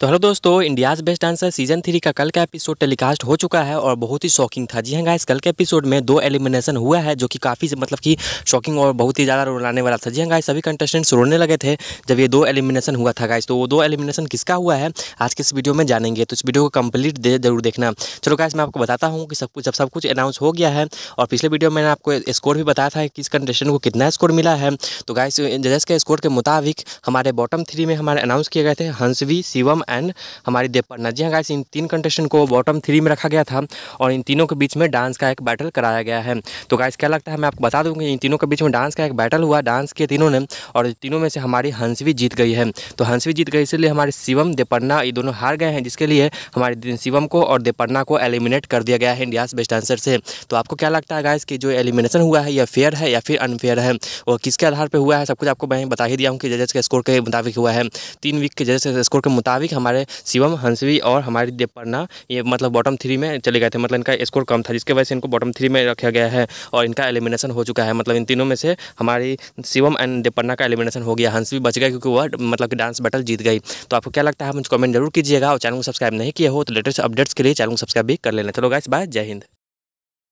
तो हेलो दोस्तों India's best dancer season three का कल का एपिसोड टेलीकास्ट हो चुका है और बहुत ही शॉकिंग था जी हाँ गाइस कल के एपिसोड में दो एलिमिनेशन हुआ है जो कि काफ़ी मतलब कि शॉकिंग और बहुत ही ज़्यादा रोलाने वाला था जी हाँ गाइस सभी कंटेस्टेंट्स रोने लगे थे जब ये दो एलिमिनेशन हुआ था गाइस तो वो दो एलिमिनेशन किसका हुआ है आज के इस वीडियो में जानेंगे तो इस वीडियो को कम्प्लीट दे जरूर देखना चलो गाइस मैं आपको बताता हूँ कि सब कुछ जब सब कुछ अनाउंस हो गया है और पिछले वीडियो में मैंने आपको स्कोर भी बताया था किस कंटेस्टेंट को कितना स्कोर मिला है तो गाइस जजेस के स्कोर के मुताबिक हमारे बॉटम थ्री में हमारे अनाउंस किए गए थे हंसवी शिवम एंड हमारी देवपर्णा जी हाँ गाइस इन तीन कंटेस्टेंट को बॉटम थ्री में रखा गया था और इन तीनों के बीच में डांस का एक बैटल कराया गया है तो गाइस क्या लगता है मैं आपको बता दूंगी इन तीनों के बीच में डांस का एक बैटल हुआ डांस के तीनों ने और तीनों में से हमारी हंसवी जीत गई है तो हंसवी जीत गई इसलिए हमारे शिवम देवपर्णा ये दोनों हार गए हैं जिसके लिए हमारे शिवम को और देवपर्णा को एलिमिनेट कर दिया गया है इंडियाज बेस्ट डांसर से तो आपको क्या लगता है गाइस कि जो एलिमिनेशन हुआ है या फेयर है या फिर अनफेयर है वो किसके आधार पर हुआ है सब कुछ आपको मैं बता ही दिया हूँ कि जजेस के स्कोर के मुताबिक हुआ है तीन वीक के जजेस के स्कोर के मुताबिक हमारे शिवम हंसवी और हमारी देवपर्णा ये मतलब बॉटम थ्री में चले गए थे मतलब इनका स्कोर कम था जिसके वजह से इनको बॉटम थ्री में रखा गया है और इनका एलिमिनेशन हो चुका है मतलब इन तीनों में से हमारी शिवम एंड देवपर्णा का एलिमिनेशन हो गया हंसवी बच गया क्योंकि वह मतलब कि डांस बैटल जीत गई तो आपको क्या लगता है मुझे कमेंट जरूर कीजिएगा और चैनल को सब्सक्राइब नहीं किया हो तो लेटेस्ट अपडेट्स के लिए चैनल को सब्सक्राइब भी कर लेना चलो गाइस बाय जय हिंद